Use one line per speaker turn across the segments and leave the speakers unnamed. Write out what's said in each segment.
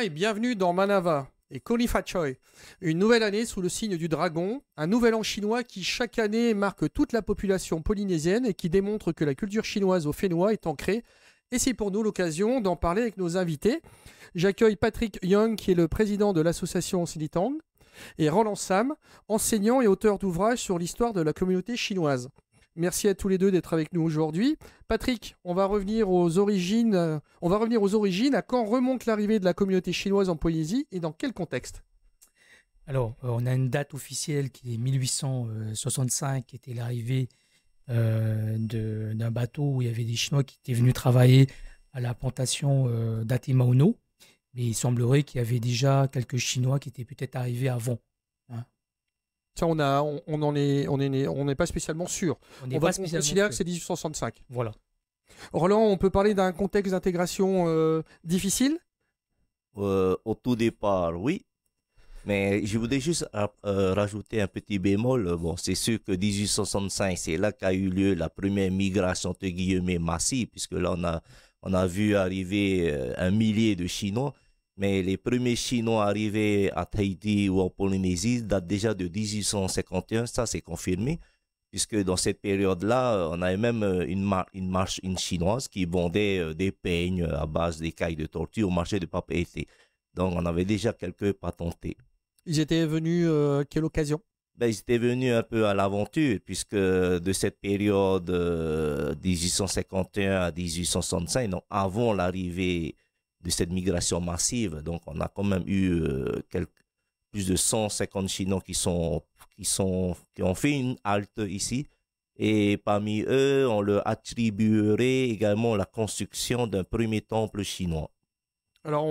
et bienvenue dans Manava et Kolifa Choi. Une nouvelle année sous le signe du dragon, un nouvel an chinois qui chaque année marque toute la population polynésienne et qui démontre que la culture chinoise au Fénois est ancrée. Et c'est pour nous l'occasion d'en parler avec nos invités. J'accueille Patrick Young qui est le président de l'association Silitang et Roland Sam, enseignant et auteur d'ouvrages sur l'histoire de la communauté chinoise. Merci à tous les deux d'être avec nous aujourd'hui. Patrick, on va revenir aux origines. Euh, on va revenir aux origines. À quand remonte l'arrivée de la communauté chinoise en Polynésie et dans
quel contexte Alors, euh, on a une date officielle qui est 1865, qui était l'arrivée euh, d'un bateau où il y avait des Chinois qui étaient venus travailler à la plantation euh, Mais il semblerait qu'il y avait déjà quelques Chinois qui étaient peut-être arrivés avant.
Ça, on a, on, est, on est, on n'est pas spécialement sûr. On, va considérer que c'est 1865. Voilà. Roland, on peut parler d'un contexte d'intégration euh, difficile.
Euh, au tout départ, oui. Mais je voudrais juste euh, rajouter un petit bémol. Bon, c'est sûr que 1865, c'est là qu'a eu lieu la première migration de guillemets massive, puisque là on a on a vu arriver un millier de Chinois. Mais les premiers Chinois arrivés à Tahiti ou en Polynésie datent déjà de 1851, ça c'est confirmé, puisque dans cette période-là, on avait même euh, une, marche une chinoise qui vendait euh, des peignes euh, à base d'écailles de tortue au marché de Papeete. Donc on avait déjà quelques patentés.
Ils étaient venus à quelle occasion
ben, ils étaient venus un peu à l'aventure, puisque de cette période 1851 à 1865, donc avant l'arrivée de cette migration massive. Donc, on a quand même eu euh, quelques, plus de 150 Chinois qui, sont, qui, sont, qui ont fait une halte ici. Et parmi eux, on leur attribuerait également la construction d'un premier temple chinois.
Alors,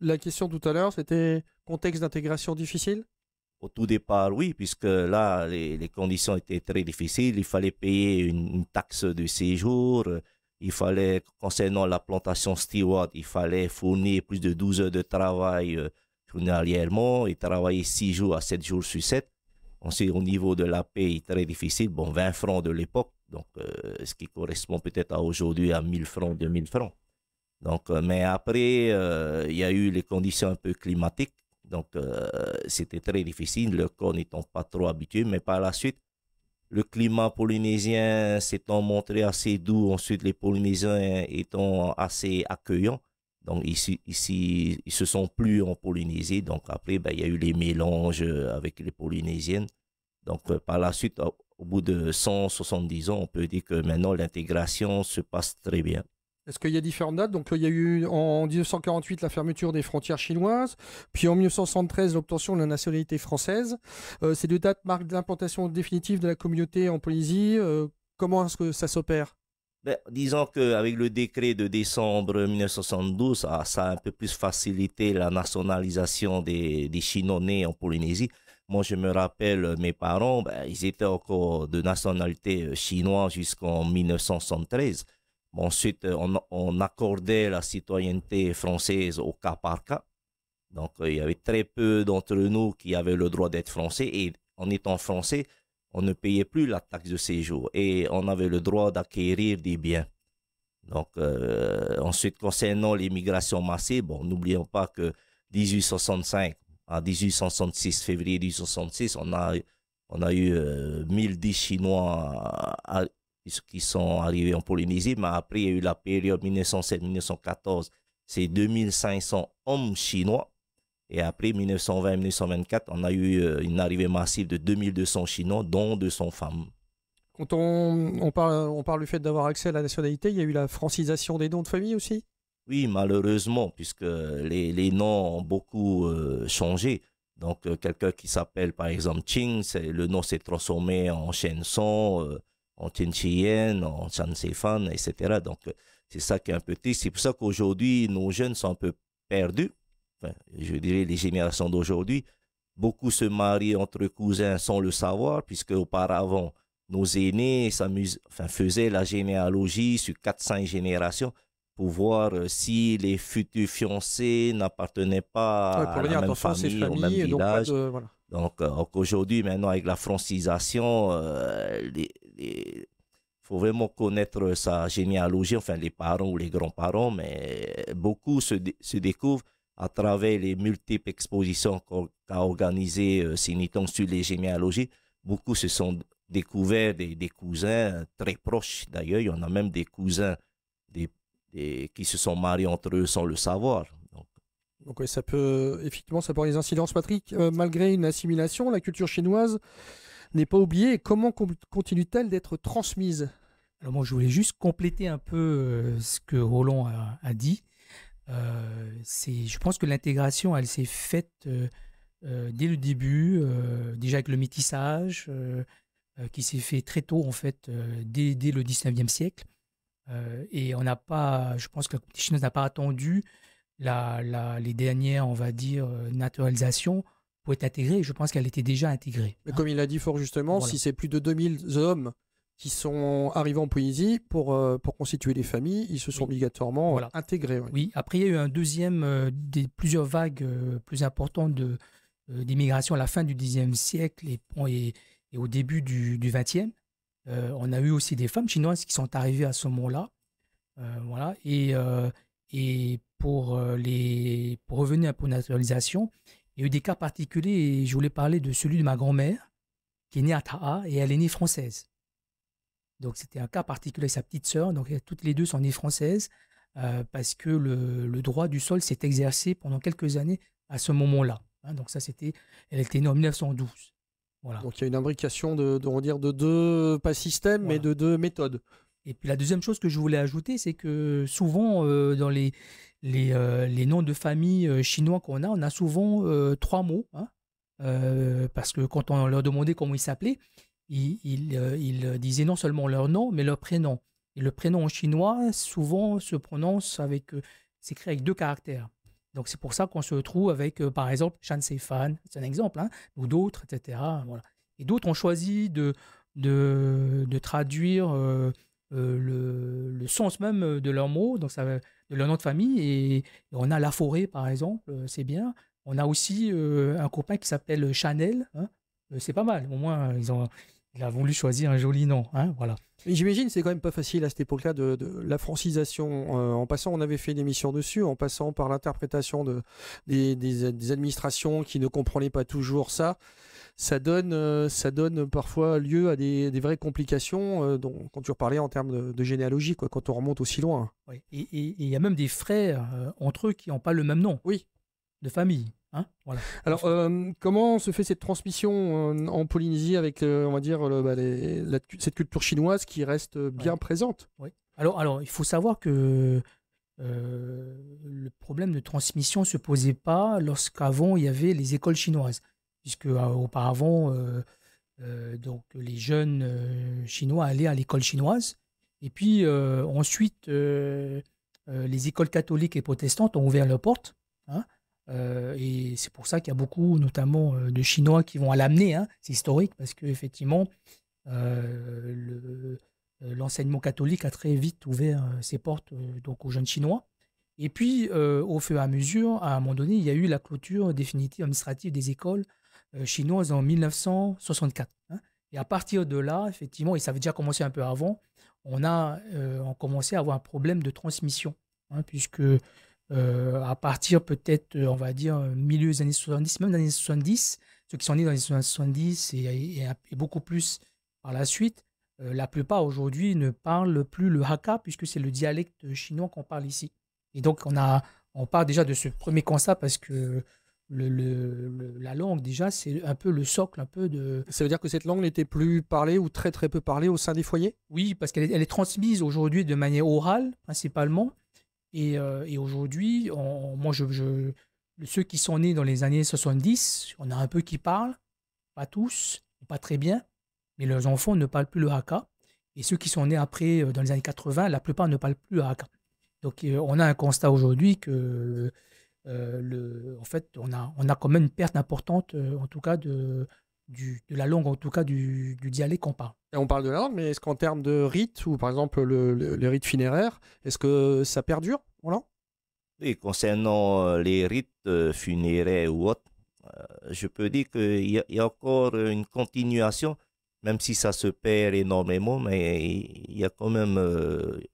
la question tout à l'heure, c'était contexte d'intégration difficile
Au tout départ, oui, puisque là, les, conditions étaient très difficiles. Il fallait payer une taxe de séjour, il fallait, concernant la plantation Stewart, il fallait fournir plus de 12 heures de travail euh, journalièrement et travailler 6 jours à 7 jours sur 7. Ensuite, au niveau de la paie, très difficile, bon, 20 francs de l'époque, donc euh, ce qui correspond peut-être à aujourd'hui à 1000 francs, 2000 francs. Donc, euh, mais après, il y a eu les conditions un peu climatiques, donc c'était très difficile, le corps n'étant pas trop habitué, mais par la suite, le climat polynésien s'étant montré assez doux, ensuite les Polynésiens étant assez accueillants. Donc ici, ils ils se sont plus en Polynésie. Donc après, ben, il y a eu les mélanges avec les Polynésiennes. Donc euh, par la suite, au bout de 170 ans, on peut dire que maintenant l'intégration se passe très bien.
Est-ce qu'il y a différentes dates Donc, il y a eu en 1948 la fermeture des frontières chinoises, puis en 1973 l'obtention de la nationalité française. Euh, ces deux dates marquent l'implantation définitive de la communauté en Polynésie. Euh, comment est-ce que ça s'opère
ben, disons qu'avec le décret de décembre 1972, ça, a un peu plus facilité la nationalisation des, Chinois nés en Polynésie. Moi, je me rappelle, mes parents, ben, ils étaient encore de nationalité euh, chinoise jusqu'en 1973. Ensuite, euh, on, accordait la citoyenneté française au cas par cas. Donc, euh, il y avait très peu d'entre nous qui avaient le droit d'être français. Et en étant français, on ne payait plus la taxe de séjour et on avait le droit d'acquérir des biens. Donc, euh, ensuite, concernant l'immigration massive, bon, n'oublions pas que 1865 à 1866, février 1866, on a, on a eu 1000 1010 Chinois à, qui sont arrivés en Polynésie, mais après, il y a eu la période 1907-1914, c'est 2500 hommes chinois. Et après 1920-1924, on a eu euh, une arrivée massive de 2200 Chinois, dont 200 femmes.
Quand on, on, parle, on du fait d'avoir accès à la nationalité, il y a eu la francisation des noms de famille aussi
Oui, malheureusement, puisque les, noms ont beaucoup euh, changé. Donc, euh, quelqu'un qui s'appelle, par exemple, Ching, le nom s'est transformé en Shen en Tinchiyen, en Chansefan, etc. Donc, euh, c'est ça qui est un peu triste. C'est pour ça qu'aujourd'hui, nos jeunes sont un peu perdus. je dirais les générations d'aujourd'hui. Beaucoup se marient entre cousins sans le savoir, puisque auparavant, nos aînés enfin, faisaient la généalogie sur 4-5 générations pour voir euh, si les futurs fiancés n'appartenaient pas à la même famille, au même village. Euh, donc, aujourd'hui, maintenant, avec la francisation, les, il faut vraiment connaître sa généalogie, enfin les parents ou les grands-parents, mais beaucoup se, se, découvrent à travers les multiples expositions qu'a organisées euh, Siniton sur les généalogies. Beaucoup se sont découverts des, cousins euh, très proches d'ailleurs. Il y en a même des cousins des, qui se sont mariés entre eux sans le savoir.
Donc, oui, ça peut effectivement ça peut avoir des incidences, Patrick. Euh, malgré une assimilation, la culture chinoise n'est pas oubliée comment
continue-t-elle d'être transmise Alors moi je voulais juste compléter un peu euh, ce que Roland a, dit. Euh, je pense que l'intégration, elle s'est faite euh, euh, dès le début, déjà avec le métissage, qui s'est fait très tôt, en fait, dès, dès, le 19e siècle. et on n'a pas, je pense que la communauté n'a pas attendu la, les dernières, on va dire, naturalisations pour être intégrée. Je pense qu'elle était déjà intégrée.
Mais hein. comme il l'a dit fort justement, si c'est plus de 2000 hommes qui sont arrivés en Poésie pour, euh, pour constituer des familles, ils se sont obligatoirement intégrés.
Oui. après il y a eu un deuxième euh, des plusieurs vagues euh, plus importantes de, d'immigration à la fin du Xe siècle et, au début du, du XXe. on a eu aussi des femmes chinoises qui sont arrivées à ce moment-là. voilà. Et, et pour, les, pour revenir à la naturalisation, il y a eu des cas particuliers et je voulais parler de celui de ma grand-mère qui est née à Taha et elle est née française. Donc c'était un cas particulier avec sa petite sœur. Donc euh, toutes les deux sont nées françaises euh, parce que le, droit du sol s'est exercé pendant quelques années à ce moment-là. Hein. donc ça c'était, elle était née en 1912.
Donc il y a une imbrication de, dire, de
deux, pas systèmes, mais de deux méthodes. Et puis la deuxième chose que je voulais ajouter, c'est que souvent euh, dans les les, euh, les noms de famille euh, chinois qu'on a, on a souvent euh, trois mots. Hein. parce que quand on leur demandait comment ils s'appelaient, ils, ils, disaient non seulement leur nom, mais leur prénom. Et le prénom en chinois, souvent, se prononce avec, s'écrit avec deux caractères. Donc c'est pour ça qu'on se retrouve avec, par exemple, Shan Seifan, c'est un exemple, hein, ou d'autres, etc. Voilà. Et d'autres ont choisi de, de, de traduire euh, le, sens même euh, de leurs mots, donc ça, de leur nom de famille. Et, on a La Forêt, par exemple, euh, c'est bien. On a aussi un copain qui s'appelle Chanel. Hein. c'est pas mal. Au moins, ils ont, ils a voulu choisir un joli nom, hein, voilà.
J'imagine c'est quand même pas facile à cette époque-là de, la francisation. en passant, on avait fait une émission dessus, en passant par l'interprétation de, des, des, des, administrations qui ne comprenaient pas toujours ça ça donne, euh, ça donne parfois lieu à des, vraies complications euh, dont, quand tu reparlais en termes de, généalogie, quoi, quand on remonte aussi loin. Oui.
Et il y a même des frères euh, entre eux qui n'ont pas le même nom oui. de famille. Hein voilà.
Alors, comment se fait cette transmission en Polynésie avec, on va dire, bah, cette culture chinoise qui reste bien présente
Oui. Alors, alors, il faut savoir que le problème de transmission ne se posait pas lorsqu'avant il y avait les écoles chinoises puisque euh, auparavant, euh, euh, donc, les jeunes chinois allaient à l'école chinoise. Et puis ensuite, les écoles catholiques et protestantes ont ouvert leurs portes. Hein. et c'est pour ça qu'il y a beaucoup, notamment, de Chinois qui vont à l'amener. Hein. c'est historique parce qu'effectivement, l'enseignement catholique a très vite ouvert ses portes donc aux jeunes Chinois. Et puis, au fur et à mesure, à un moment donné, il y a eu la clôture définitive administrative des écoles euh, chinoise en 1964. Hein. Et à partir de là, effectivement, et ça avait déjà commencé un peu avant, on a euh, commencé à avoir un problème de transmission, hein, puisque euh, à partir peut-être, on va dire, milieu des années 70, même des années 70, ceux qui sont nés dans les années 70 et, beaucoup plus par la suite, la plupart aujourd'hui ne parlent plus le Hakka, puisque c'est le dialecte chinois qu'on parle ici. Et donc, on, a, on part déjà de ce premier constat, parce que la langue, déjà, c'est un peu le socle, un peu de.
Ça veut dire que cette langue
n'était plus parlée ou très très peu parlée au sein des foyers Oui, parce qu'elle est, transmise aujourd'hui de manière orale, principalement. Et, euh, aujourd'hui, moi, ceux qui sont nés dans les années 70, on a un peu qui parlent, pas tous, pas très bien, mais leurs enfants ne parlent plus le haka. Et ceux qui sont nés après, euh, dans les années 80, la plupart ne parlent plus le haka. Donc, euh, on a un constat aujourd'hui que euh, le, en fait, on a, on a quand même une perte importante, euh, en tout cas, de, de la langue, en tout cas, du, du dialecte qu'on parle.
on parle de la langue, mais est-ce qu'en termes de rites, ou par exemple le, les rites funéraires, est-ce que ça perdure voilà
Oui, concernant euh, les rites funéraires ou autres, je peux dire qu'il y, a encore une continuation, même si ça se perd énormément, mais il y a quand même,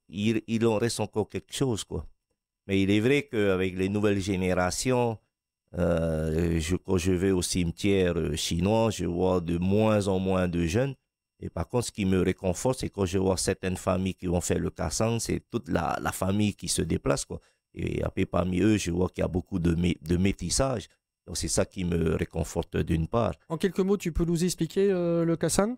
il, il en reste encore quelque chose, quoi. Mais il est vrai qu'avec les nouvelles générations, euh, je, quand je vais au cimetière euh, chinois, je vois de moins en moins de jeunes. Et par contre, ce qui me réconforte, c'est quand je vois certaines familles qui vont faire le Kassan, c'est toute la, famille qui se déplace. Quoi. Et après, parmi eux, je vois qu'il y a beaucoup de, de métissage. Donc c'est ça qui me réconforte d'une part.
En quelques mots, tu peux nous expliquer euh, le Kassan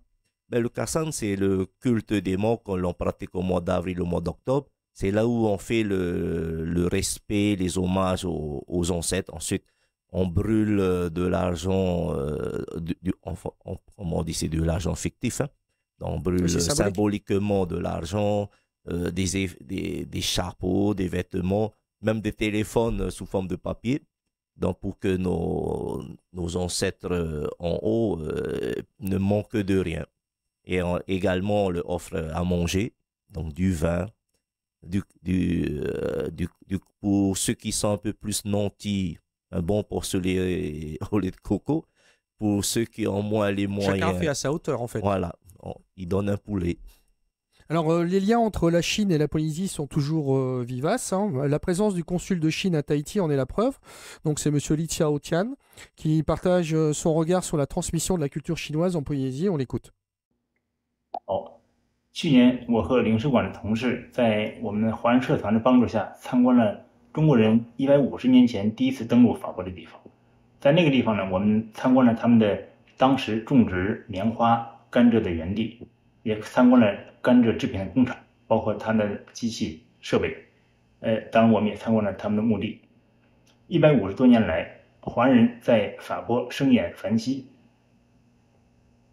ben, Le Kassan, c'est le culte des morts qu'on pratique au mois d'avril, au mois d'octobre. C'est là où on fait le, respect, les hommages aux, ancêtres. Ensuite, on brûle euh, de l'argent, euh, du on, on, dit c'est de l'argent fictif. Hein. On brûle euh, symboliquement de l'argent, des, chapeaux, des vêtements, même des téléphones sous forme de papier. Donc, pour que nos, ancêtres en haut ne manquent de rien. Et également, on leur offre à manger, donc du vin, du, euh, du, du, pour ceux qui sont un peu plus nantis, un bon porcelet au lait de coco. Pour ceux qui ont moins les moyens. Chacun fait à
sa hauteur, en fait.
Voilà, il donne un poulet.
Alors, euh, les liens entre la Chine et la Polynésie sont toujours euh, vivaces. Hein. La présence du consul de Chine à Tahiti en est la preuve. Donc, c'est M. Li Xiaotian qui partage son regard sur la transmission de la culture chinoise en Polynésie. On l'écoute.
去年，我和领事馆的同事在我们华人社团的帮助下，参观了中国人一百五十年前第一次登陆法国的地方。在那个地方呢，我们参观了他们的当时种植棉花、甘蔗的原地，也参观了甘蔗制品工厂，包括他的机器设备。呃，当然，我们也参观了他们的墓地。一百五十多年来，华人在法国生演繁息，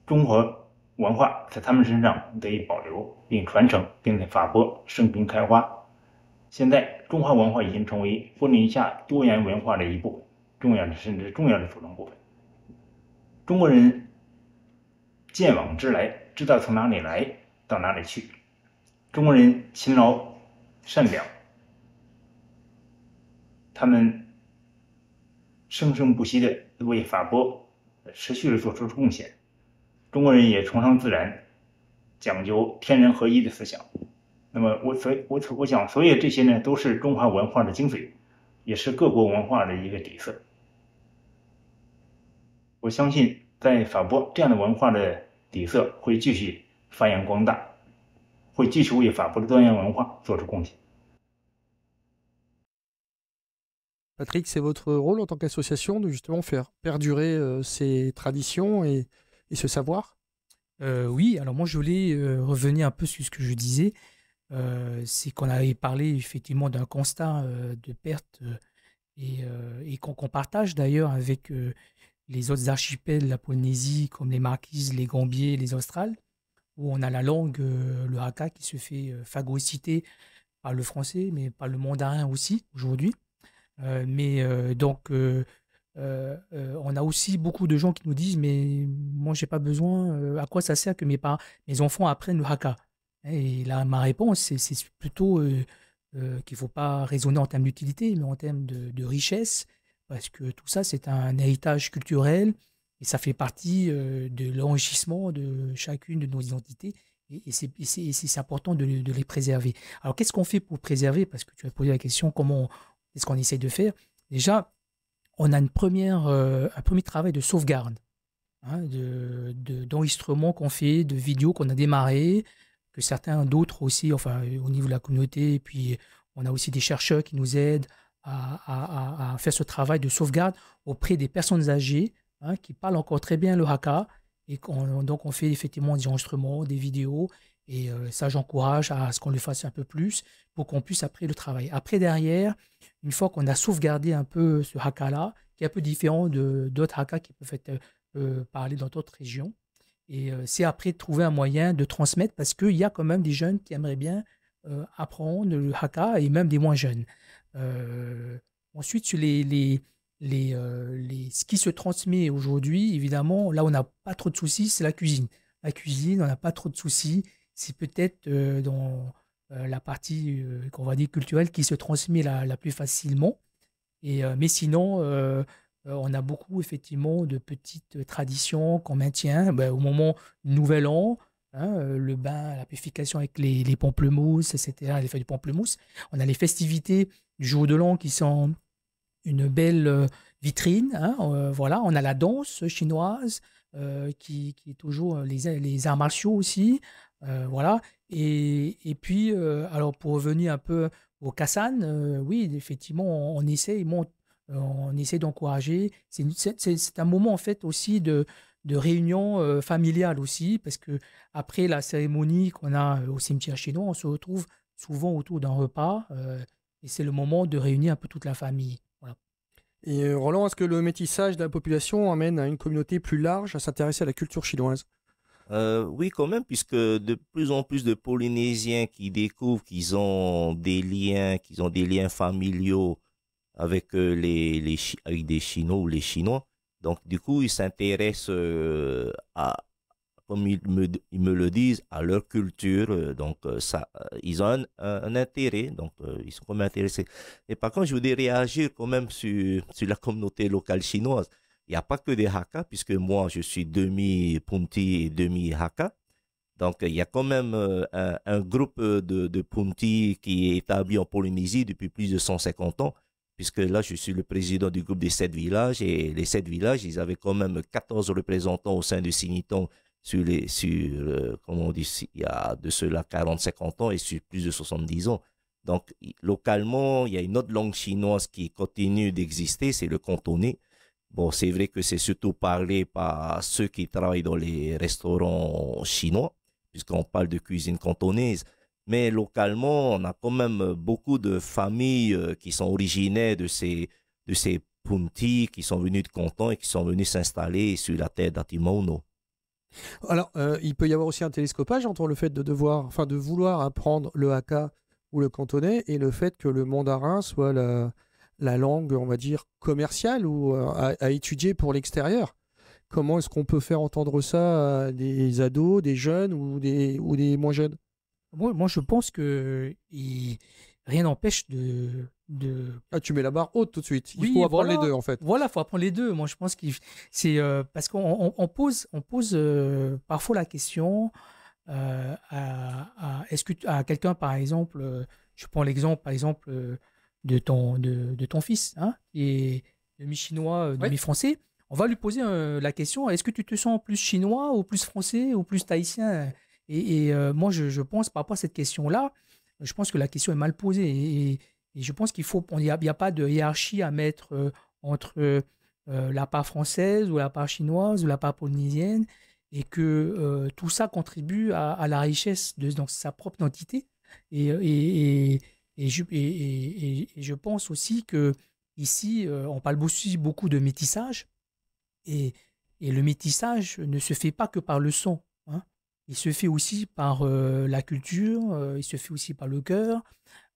中和。文化在他们身上得以保留并传承，并在法国生根开花。现在，中华文化已经成为布列下多元文化的一部分，重要的甚至重要的组成部分。中国人见往知来，知道从哪里来到哪里去。中国人勤劳善良，他们生生不息的为法国持续的做出贡献。中国人也崇尚自然，讲究天人合一的思想。那么，我所以，我我想，所以这些呢，都是中华文化的精髓，也是各国文化的一个底色。我相信，在法国这样的文化的底色会继续发扬光大，会继续为法国的多元文化做出贡献。
Patrick，c'est votre rôle en tant qu'association de justement faire
perdurer ces traditions et et ce savoir euh, Oui, alors moi je voulais euh, revenir un peu sur ce que je disais. Euh, c'est qu'on avait parlé effectivement d'un constat de perte et, qu'on partage d'ailleurs avec les autres archipels de la Polynésie comme les Marquises, les Gambiers, les Australes, où on a la langue, le haka, qui se fait phagocyter par le français, mais par le mandarin aussi aujourd'hui. mais donc euh, euh, on a aussi beaucoup de gens qui nous disent mais moi j'ai pas besoin euh, à quoi ça sert que mes parents mes enfants apprennent le haka et là ma réponse c'est plutôt qu'il faut pas raisonner en termes d'utilité mais en termes de, richesse parce que tout ça c'est un héritage culturel et ça fait partie de l'enrichissement de chacune de nos identités et, c'est important de, les préserver alors qu'est-ce qu'on fait pour préserver parce que tu as posé la question comment est-ce qu'on essaie de faire déjà on a une première, euh, un premier travail de sauvegarde, hein, d'enregistrement qu'on fait, de vidéos qu'on a démarrées, que certains d'autres aussi, enfin euh, au niveau de la communauté, puis on a aussi des chercheurs qui nous aident à, faire ce travail de sauvegarde auprès des personnes âgées hein, qui parlent encore très bien le haka. Et donc on fait effectivement des enregistrements, des vidéos, et euh, ça, j'encourage à ce qu'on le fasse un peu plus pour qu'on puisse après le travailler. Après, derrière, une fois qu'on a sauvegardé un peu ce haka-là, qui est un peu différent de d'autres haka qui peuvent être euh, parlés dans d'autres régions, et euh, c'est après de trouver un moyen de transmettre parce qu'il y a quand même des jeunes qui aimeraient bien apprendre le haka et même des moins jeunes. ensuite, les, les, les, les, ce qui se transmet aujourd'hui, évidemment, là, on n'a pas trop de soucis, c'est la cuisine. La cuisine, on n'a pas trop de soucis c'est peut-être euh, dans euh, la partie euh, qu'on va dire culturelle qui se transmet la, plus facilement. mais sinon, on a beaucoup effectivement de petites traditions qu'on maintient. Ben, au moment du Nouvel An, hein, le bain, la purification avec les, pamplemousses, etc., les feuilles du pamplemousse. On a les festivités du jour de l'an qui sont une belle vitrine. Hein, voilà, on a la danse chinoise, euh, qui, qui, est toujours euh, les, les arts martiaux aussi. Euh, voilà. Et, et puis, alors pour revenir un peu au Kassan, oui, effectivement, on, essaie, on, essaie d'encourager. C'est un moment en fait aussi de, de réunion familiale aussi, parce que après la cérémonie qu'on a au cimetière chez nous, on se retrouve souvent autour d'un repas et c'est le moment de réunir un peu toute la famille.
Et euh, Roland, est-ce que le métissage de la population amène à une communauté plus large à s'intéresser à la culture chinoise euh, oui, quand même, puisque
de plus en plus de Polynésiens qui découvrent qu'ils ont des liens, qu'ils ont des liens familiaux avec euh, les, les avec des Chinois ou les Chinois. Donc, du coup, ils s'intéressent à, comme ils me, me, le disent, à leur culture. Euh, donc, euh, ça, euh, ils ont un, intérêt. Donc, ils sont même intéressés. Et par contre, je voudrais réagir quand même sur, sur la communauté locale chinoise. Il n'y a pas que des Hakka, puisque moi, je suis demi-Punti et demi-Hakka. Donc, il y a quand même un, groupe de, de Punti qui est établi en Polynésie depuis plus de 150 ans puisque là, je suis le président du groupe des sept villages, et les sept villages, ils avaient quand même 14 représentants au sein du Signiton sur les, sur, euh, comment on dit, il y a de cela 40, 50 ans et sur plus de 70 ans. Donc, localement, il y a une autre langue chinoise qui continue d'exister, c'est le cantonais. Bon, c'est vrai que c'est surtout parlé par ceux qui travaillent dans les restaurants chinois, puisqu'on parle de cuisine cantonaise. Mais localement, on a quand même beaucoup de familles euh, qui sont originaires de ces, de ces puntis qui sont venus de Canton et qui sont venus s'installer sur la terre d'Atimono
alors, euh, il peut y avoir aussi un télescopage entre le fait de devoir, enfin de vouloir apprendre le haka ou le cantonais et le fait que le mandarin soit la, langue, on va dire, commerciale ou euh, à, étudier pour l'extérieur. Comment est-ce qu'on peut faire entendre ça des ados, des jeunes ou des,
ou des moins jeunes moi, moi, je pense que rien n'empêche de, Ah, tu mets la barre haute tout de suite. Il faut apprendre les deux, en fait. Voilà, il faut apprendre les deux. Moi, je pense que c'est euh, parce qu'on on, pose, on pose euh, parfois la question euh, à, à, à quelqu'un, par exemple, euh, je prends l'exemple, par exemple, de ton, de, de ton fils, hein, et demi-chinois, demi-français. On va lui poser la question est-ce que tu te sens plus chinois ou plus français ou plus tahitien Et, moi, je, je, pense par rapport à cette question-là, je pense que la question est mal posée. Et, je pense qu'il faut, il n'y a, pas de hiérarchie à mettre euh, entre euh, la part française ou la part chinoise ou la part polynésienne, et que euh, tout ça contribue à, la richesse de dans sa propre identité. Et, et je, pense aussi que ici, on parle aussi beaucoup de métissage, et, le métissage ne se fait pas que par le sang il se fait aussi par euh, la culture, euh, il se fait aussi par le cœur.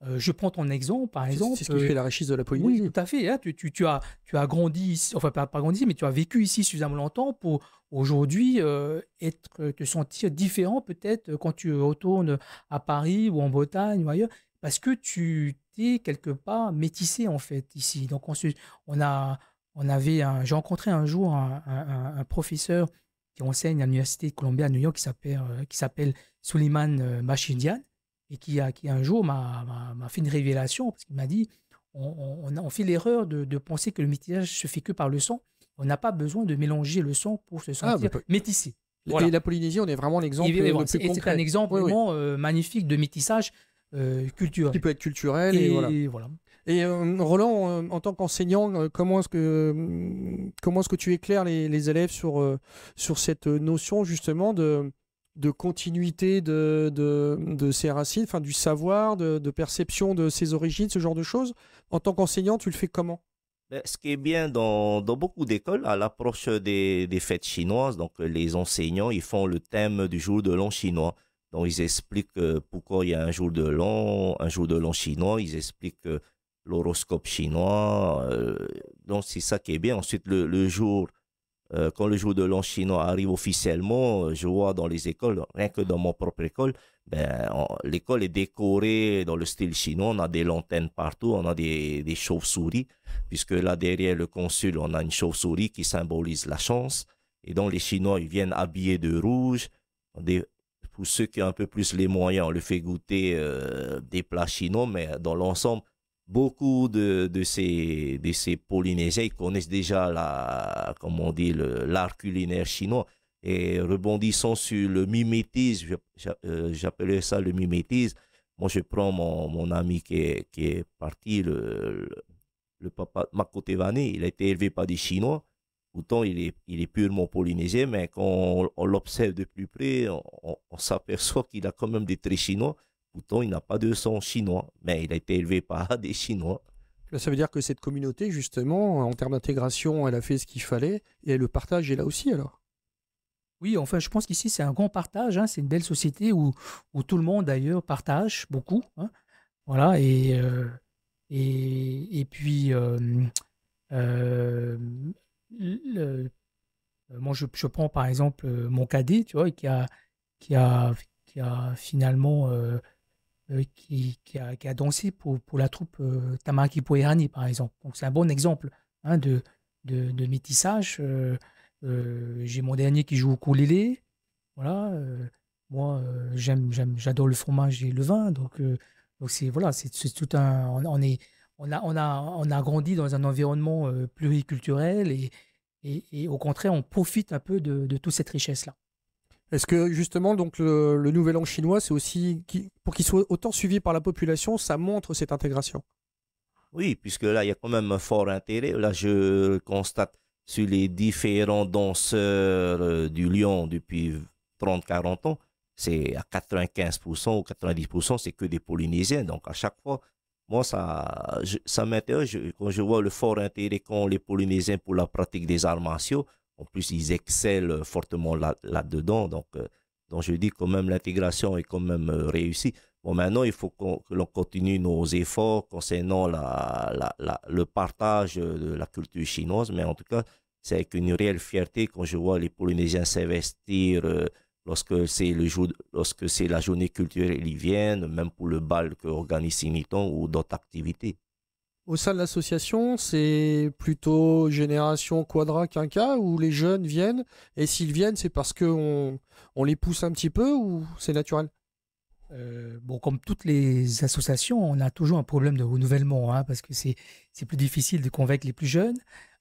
Euh, je prends ton exemple, par exemple. C'est ce qui fait la richesse de la Polynésie. Oui, tout à fait. Hein. tu, as, tu as grandi ici, enfin pas, grandi, mais tu as vécu ici Suzanne longtemps pour aujourd'hui être, te sentir différent peut-être quand tu retournes à Paris ou en Bretagne ou ailleurs, parce que tu t'es quelque part métissé en fait ici. Donc on, on a, on avait, j'ai rencontré un jour un professeur qui enseigne à l'université de Columbia à New York, qui s'appelle, euh, Suleiman euh, Machindian, et qui, a, qui un jour m'a, fait une révélation, parce qu'il m'a dit on, on, fait l'erreur de, penser que le métissage se fait que par le sang. On n'a pas besoin de mélanger le sang pour se ah, bah, sentir bah,
métissé. Et la Polynésie, on est vraiment l'exemple le plus C'est un exemple
vraiment euh, magnifique de métissage culturel. Qui peut être culturel. et voilà.
Et euh, Roland, euh, en tant qu'enseignant, euh, comment est-ce que comment est-ce que tu éclaires les, élèves sur sur cette notion justement de de continuité de, de, de ses racines, enfin du savoir, de, de, perception de ses origines, ce genre de choses. En tant qu'enseignant, tu le fais comment
ben, Ce qui est bien dans, dans beaucoup d'écoles, à l'approche des, des, fêtes chinoises, donc les enseignants, ils font le thème du jour de l'an chinois. Donc ils expliquent pourquoi il y a un jour de l'an, un jour de l'an chinois. Ils expliquent l'horoscope chinois. Euh, donc c'est ça qui est bien. Ensuite, le, jour, euh, quand le jour de l'an chinois arrive officiellement, euh, je vois dans les écoles, rien que dans mon propre école, ben, l'école est décorée dans le style chinois. On a des lanternes partout, on a des, des chauves-souris, puisque là derrière le consul, on a une chauve-souris qui symbolise la chance. Et donc les Chinois, ils viennent habillés de rouge. pour ceux qui ont un peu plus les moyens, on leur fait goûter des plats chinois, mais dans l'ensemble, beaucoup de, ces, Polynésiens connaissent déjà la, comment on dit, l'art culinaire chinois. Et rebondissant sur le mimétisme, euh, j'appellerais ça le mimétisme. Moi, je prends mon, ami qui est, parti, le, papa Makotevani, il a été élevé par des Chinois. Pourtant, il est, il est purement polynésien, mais quand on, l'observe de plus près, on s'aperçoit qu'il a quand même des traits chinois. Pourtant, il n'a pas de sang chinois, mais il a été élevé par des
Chinois. Ça veut dire que cette communauté, justement, en termes d'intégration, elle a fait ce qu'il fallait,
et le partage est là aussi alors Oui, enfin, je pense qu'ici, c'est un grand partage, hein. c'est une belle société où, où tout le monde, d'ailleurs, partage beaucoup. Hein. Voilà, et, euh, et, et, puis, euh, euh, moi, je, prends par exemple mon cadet, tu vois, qui a, qui a, qui a finalement euh, qui, a, dansé pour, la troupe euh, Tamaki Poerani, par exemple. Donc c'est un bon exemple hein, de, de, métissage. Euh, j'ai mon dernier qui joue au Koulélé. Voilà. moi, j'aime, j'aime, j'adore le fromage et le vin. Donc, donc c'est voilà, c'est tout un. On, est on a, on, a, on a grandi dans un environnement pluriculturel et, et, au contraire, on profite un peu de, de toute cette richesse-là.
Est-ce que justement, donc le, Nouvel An chinois, c'est aussi pour qu'il soit autant suivi par la population, ça montre cette intégration
Oui, puisque là, il y a quand même un fort intérêt. Là, je constate sur les différents danseurs euh, du lion depuis 30-40 ans, c'est à 95% ou 90%, c'est que des Polynésiens. Donc à chaque fois, moi, ça, ça m'intéresse quand je vois le fort intérêt qu'ont les Polynésiens pour la pratique des arts martiaux. En plus, ils excellent fortement là-dedans. donc, euh, donc, je dis quand même, l'intégration est quand même euh, réussie. Bon, maintenant, il faut que l'on continue nos efforts concernant la, le partage de la culture chinoise. Mais en tout cas, c'est avec une réelle fierté quand je vois les Polynésiens s'investir euh, lorsque c'est le jour, lorsque c'est la journée culturelle, ils viennent, même pour le bal que organise Siniton ou d'autres activités.
Au sein de l'association, c'est plutôt génération quadra cas où les jeunes viennent et s'ils viennent, c'est parce qu'on on les pousse un petit peu ou c'est
naturel euh, bon, comme toutes les associations, on a toujours un problème de renouvellement, hein, parce que c'est plus difficile de convaincre les plus jeunes.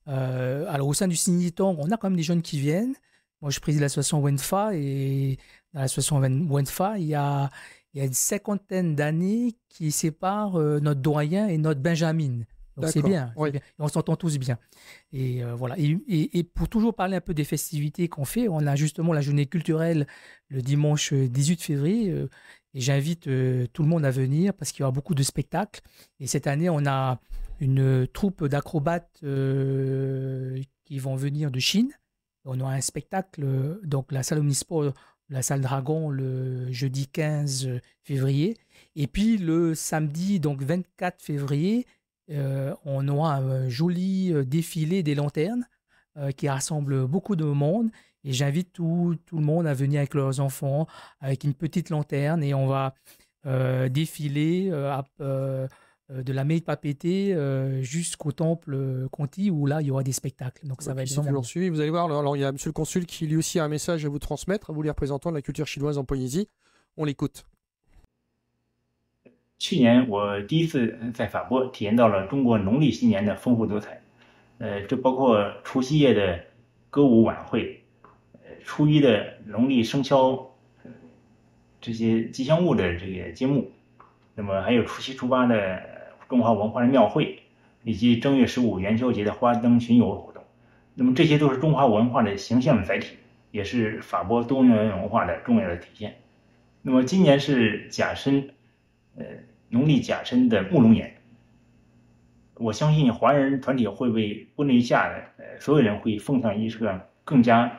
Euh, alors, au sein du Signiton, on a quand même des jeunes qui viennent. Moi, je préside l'association WENFA, et dans l'association WENFA, il y a, il y a une cinquantaine d'années qui séparent euh, notre doyen et notre Benjamin. C'est bien, On s'entend tous bien. Et euh, voilà. Et, pour toujours parler un peu des festivités qu'on fait, on a justement la journée culturelle le dimanche 18 euh, février. et j'invite tout le monde à venir parce qu'il y aura beaucoup de spectacles. Et cette année, on a une troupe d'acrobates qui vont venir de Chine. On aura un spectacle, donc la salle Omnisport la salle Dragon le jeudi 15 euh, février. Et puis le samedi, donc 24 février, euh, on aura un euh, joli défilé des lanternes qui rassemble beaucoup de monde. Et j'invite tout, le monde à venir avec leurs enfants, avec une petite lanterne, et on va défiler à, euh, de la mairie Papété euh, jusqu'au temple euh, Conti où là il y aura des spectacles. Donc ça va être Vous
allez voir, alors, il y a monsieur le consul qui lui aussi a un message à vous transmettre, à vous les représentants de la culture chinoise en Polynésie. On l'écoute.
中华文化的庙会，以及正月十五元宵节的花灯巡游活动，那么这些都是中华文化的形象的载体，也是法国多元文化的重要的体现。那么今年是甲申，呃，农历甲申的木龙年，我相信华人团体会为婚礼下的呃所有人会奉上一个更加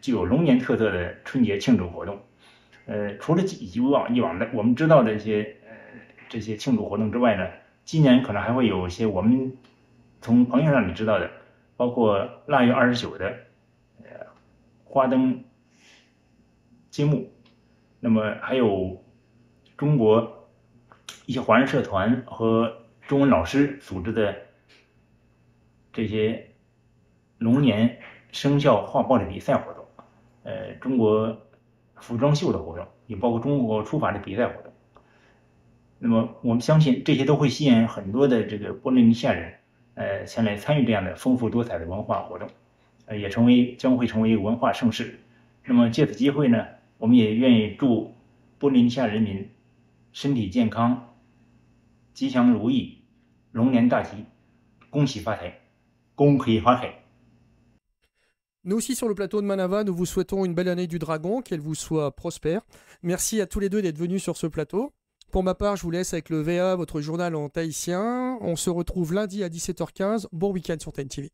具有龙年特色的春节庆祝活动。呃，除了以往以往的我们知道的一些呃这些庆祝活动之外呢？今年可能还会有一些我们从朋友那里知道的，包括腊月二十九的呃花灯、揭幕，那么还有中国一些华人社团和中文老师组织的这些龙年生肖画报的比赛活动，呃，中国服装秀的活动，也包括中国书法的比赛活动。那么，我们相信这些都会吸引很多的这个波利尼西亚人，呃，前来参与这样的丰富多彩的文化活动，呃，也成为将会成为文化盛事。那么，借此机会呢，我们也愿意祝波利尼西亚人民身体健康、吉祥如意、龙年大吉、恭喜发财、恭喜发财。
Nous aussi sur le plateau de m a n a v a nous vous souhaitons une belle année du dragon, qu'elle vous soit prospère. Merci à tous les deux d'être venus sur ce plateau. Pour ma part, je vous laisse avec le VA, votre journal en tahitien. On se retrouve lundi à 17h15. Bon week-end sur TNTV.